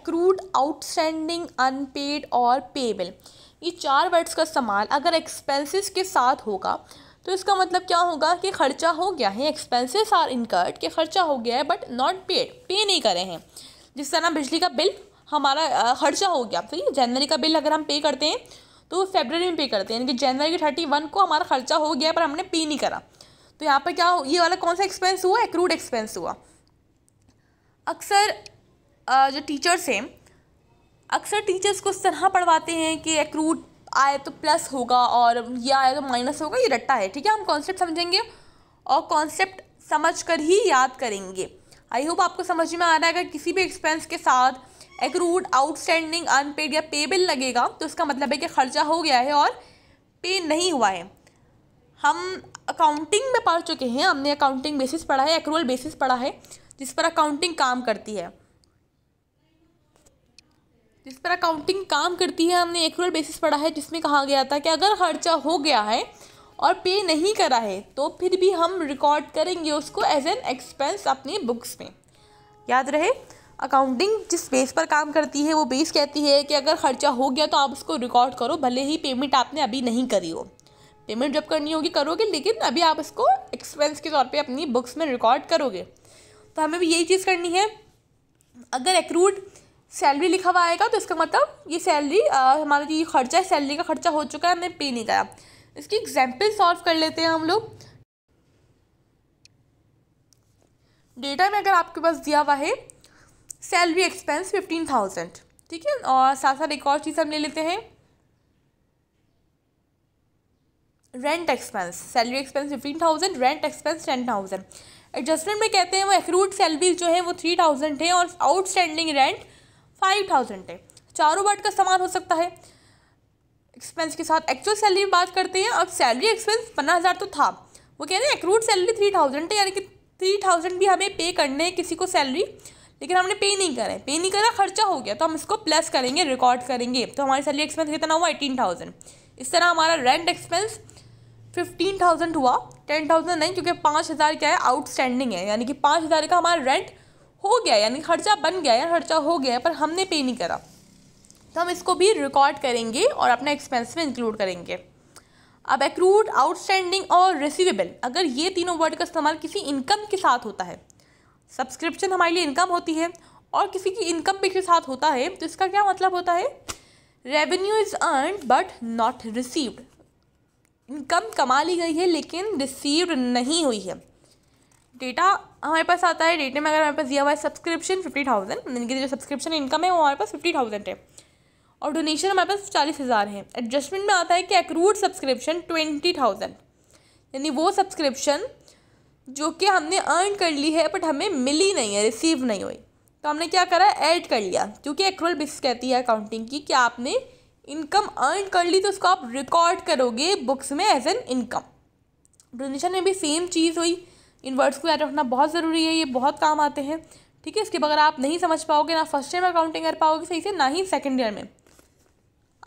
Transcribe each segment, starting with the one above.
accrued outstanding unpaid और payable ये चार वर्ड्स का इस्तेमाल अगर एक्सपेंसेस के साथ होगा तो इसका मतलब क्या होगा कि खर्चा हो गया है एक्सपेंसेस आर इनकर्ड कि खर्चा हो गया है बट नॉट पेड पे नहीं करे हैं जिस तरह बिजली का बिल हमारा खर्चा हो गया सही तो जनवरी का बिल अगर हम पे करते हैं तो फेबररी में पे करते हैं यानी कि जनवरी के थर्टी वन को हमारा खर्चा हो गया पर हमने पे नहीं करा तो यहाँ पर क्या हो ये वाला कौन सा एक्सपेंस हुआ एक्रूड एक्सपेंस हुआ अक्सर जो टीचर्स हैं अक्सर टीचर्स को इस तरह पढ़वाते हैं कि एक्रूट आए तो प्लस होगा और ये आए तो माइनस होगा ये रट्टा है ठीक है हम कॉन्सेप्ट समझेंगे और कॉन्सेप्ट समझ कर ही याद करेंगे आई होप आपको समझ में आ रहा है अगर किसी भी एक्सपेंस के साथ रूट आउटस्टैंडिंग अनपेड या पे बिल लगेगा तो उसका मतलब है कि खर्चा हो गया है और पे नहीं हुआ है हम अकाउंटिंग में पढ़ चुके हैं हमने अकाउंटिंग बेसिस पढ़ा है एक्रूअल बेसिस पढ़ा है जिस पर अकाउंटिंग काम करती है जिस पर अकाउंटिंग काम करती है हमने एक बेसिस पढ़ा है जिसमें कहा गया था कि अगर खर्चा हो गया है और पे नहीं करा है तो फिर भी हम रिकॉर्ड करेंगे उसको एज एन एक्सपेंस अपनी बुक्स में याद रहे अकाउंटिंग जिस बेस पर काम करती है वो बेस कहती है कि अगर खर्चा हो गया तो आप उसको रिकॉर्ड करो भले ही पेमेंट आपने अभी नहीं करी हो पेमेंट जब करनी होगी करोगे लेकिन अभी आप इसको एक्सपेंस के तौर पे अपनी बुक्स में रिकॉर्ड करोगे तो हमें भी यही चीज़ करनी है अगर एक्रूड सैलरी लिखा हुआ आएगा तो इसका मतलब ये सैलरी हमारा जो ये खर्चा है सैलरी का खर्चा हो चुका है हमने पे नहीं करा इसकी एग्जाम्पल सॉल्व कर लेते हैं हम लोग डेटा में अगर आपके पास दिया हुआ है सैलरी एक्सपेंस फिफ्टीन थाउजेंड ठीक है और साथ साथ एक और चीज़ हम ले लेते हैं rent expense salary expense fifteen thousand rent expense ten thousand adjustment में कहते हैं वो एक्रूड सैलरीज जो है वो थ्री थाउजेंड है और आउटस्टैंडिंग रेंट फाइव थाउजेंड है चारों वर्ड का समान हो सकता है एक्सपेंस के साथ एक्चुअल सैलरी में बात करते हैं अब सैलरी एक्सपेंस पंद्रह हज़ार तो था वो कह रहे हैं एक्रूड सैलरी थ्री थाउजेंड है यानी कि थ्री थाउजेंड भी हमें पे करने हैं किसी को सैलरी लेकिन हमने पे नहीं करा है पे नहीं करा खर्चा हो गया तो हम इसको प्लस करेंगे रिकॉर्ड करेंगे तो हमारी सैलरी एक्सपेंस कितना हुआ एटीन थाउजेंड इस तरह हमारा रेंट एक्सपेंस फिफ्टीन थाउजेंड हुआ टेन थाउजेंड नहीं क्योंकि पाँच हज़ार क्या है आउटस्टैंडिंग है यानी कि पाँच हज़ार का हमारा रेंट हो गया यानी खर्चा बन गया या खर्चा हो गया पर हमने पे नहीं करा तो हम इसको भी रिकॉर्ड करेंगे और अपना एक्सपेंस में इंक्लूड करेंगे अब एक्रूड आउटस्टैंडिंग और रिसीवेबल अगर ये तीनों वर्ड का इस्तेमाल किसी इनकम के साथ होता है सब्सक्रिप्शन हमारे लिए इनकम होती है और किसी की इनकम भी के साथ होता है तो इसका क्या मतलब होता है revenue is earn but not received income कमा ली गई है लेकिन रिसीव्ड नहीं हुई है डेटा हमारे पास आता है डेटे में अगर हमारे पास दिया हुआ है सब्सक्रिप्शन फिफ्टी थाउजेंड यानी कि जो सब्सक्रिप्शन इनकम है वो हमारे पास फिफ्टी थाउजेंड है और डोनेशन हमारे पास चालीस हज़ार है एडजस्टमेंट में आता है कि एक्रूड सब्सक्रिप्शन ट्वेंटी थाउजेंड यानी वो सब्सक्रिप्शन जो कि हमने अर्न कर ली है बट हमें मिली नहीं है रिसीव नहीं हुई तो हमने क्या करा ऐड कर लिया क्योंकि एक्रूअल बिस कहती है अकाउंटिंग की कि आपने इनकम अर्न कर ली तो उसको आप रिकॉर्ड करोगे बुक्स में एज एन इनकम डोनेशन में भी सेम चीज़ हुई इन वर्ड्स को याद रखना बहुत ज़रूरी है ये बहुत काम आते हैं ठीक है इसके बगैर आप नहीं समझ पाओगे ना फर्स्ट ईयर में अकाउंटिंग कर पाओगे सही से ना ही सेकेंड ईयर में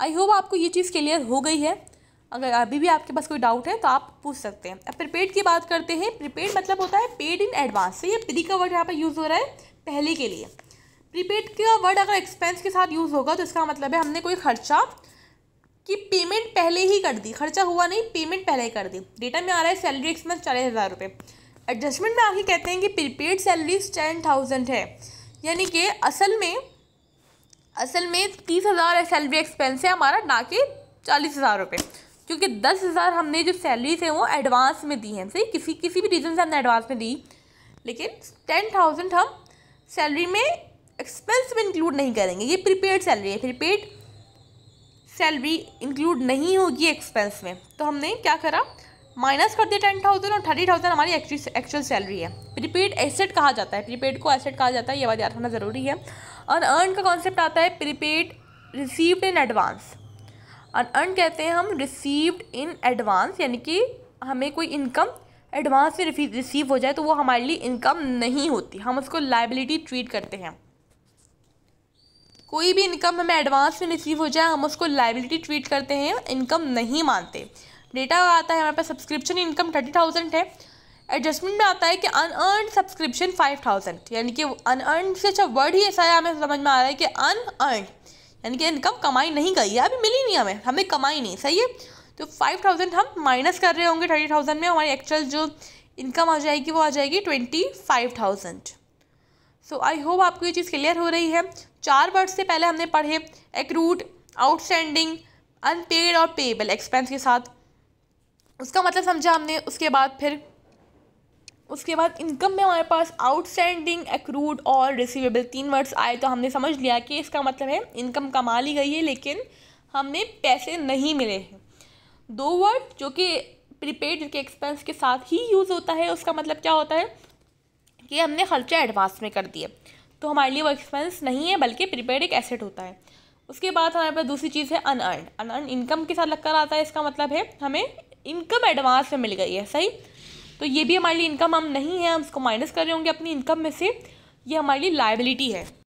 आई होप आपको ये चीज़ क्लियर हो गई है अगर अभी भी आपके पास कोई डाउट है तो आप पूछ सकते हैं अब प्रीपेड की बात करते हैं प्रीपेड मतलब होता है पेड इन एडवांस तो ये प्री का वर्ड यहाँ पर यूज़ हो रहा है पहले के लिए प्रीपेड का वर्ड अगर एक्सपेंस के साथ यूज़ होगा तो इसका मतलब है हमने कोई खर्चा कि पेमेंट पहले ही कर दी खर्चा हुआ नहीं पेमेंट पहले ही कर दी डेटा में आ रहा है सैलरी एक्सपेंस चालीस हज़ार रुपये एडजस्टमेंट में आगे कहते हैं कि प्रीपेड सैलरीज टेन थाउजेंड है यानी कि असल में असल में तीस हज़ार सैलरी एक्सपेंस है हमारा ना कि चालीस हज़ार रुपये क्योंकि दस हज़ार हमने जो सैलरीज है वो एडवांस में दी हैं सही किसी किसी भी रीज़न से हमने एडवांस में दी लेकिन टेन थाउजेंड हम सैलरी में एक्सपेंस में इंक्लूड नहीं करेंगे ये प्रीपेड सैलरी है प्रीपेड सैलरी इंक्लूड नहीं होगी एक्सपेंस में तो हमने क्या करा माइनस कर दिया टेन थाउजेंड और थर्टी थाउजेंड हमारी एक्चुअल सैलरी है प्रीपेड एसेट कहा जाता है प्रीपेड को एसेट कहा जाता है ये बात याद रखना ज़रूरी है और अर्न का कॉन्सेप्ट आता है प्रीपेड रिसीव्ड इन एडवांस और अर्न कहते हैं हम रिसीव्ड इन एडवांस यानी कि हमें कोई इनकम एडवांस में रिसीव हो जाए तो वो हमारे लिए इनकम नहीं होती हम उसको लाइबिलिटी ट्रीट करते हैं कोई भी इनकम हमें एडवांस में रिसीव हो जाए हम उसको लाइबिलिटी ट्रीट करते हैं इनकम नहीं मानते डेटा आता है हमारे पास सब्सक्रिप्शन इनकम थर्टी थाउजेंड है एडजस्टमेंट में आता है कि अनअर्न सब्सक्रिप्शन फाइव थाउजेंड यानी कि अनअर्न से अच्छा वर्ड ही ऐसा है हमें समझ में आ रहा है कि अनअर्न यानी कि इनकम कमाई नहीं गई है अभी मिली नहीं हमें हमें कमाई नहीं सही है तो फाइव थाउजेंड हम माइनस कर रहे होंगे थर्टी थाउजेंड में हमारी एक्चुअल जो इनकम आ जाएगी वो आ जाएगी twenty five thousand so I hope आपको ये चीज़ क्लियर हो रही है चार वर्ड्स से पहले हमने पढ़े एक रूट आउटस्टैंडिंग अनपेड और पेएबल एक्सपेंस के साथ उसका मतलब समझा हमने उसके बाद फिर उसके बाद इनकम में हमारे पास आउटस्टैंडिंग एक्रूड और रिसीवेबल तीन वर्ड्स आए तो हमने समझ लिया कि इसका मतलब है इनकम कमा ली गई है लेकिन हमें पैसे नहीं मिले हैं दो वर्ड जो कि प्रीपेड के एक्सपेंस के साथ ही यूज़ होता है उसका मतलब क्या होता है कि हमने खर्चा एडवांस में कर दिया तो हमारे लिए वो एक्सपेंस नहीं है बल्कि प्रीपेड एक एसेट होता है उसके बाद हमारे पास दूसरी चीज़ है अनअर्न अनअर्न इनकम के साथ लगकर आता है इसका मतलब है हमें इनकम एडवांस में मिल गई है सही तो ये भी हमारे लिए इनकम हम नहीं है हम इसको माइनस कर रहे होंगे अपनी इनकम में से ये लिए लाइबिलिटी है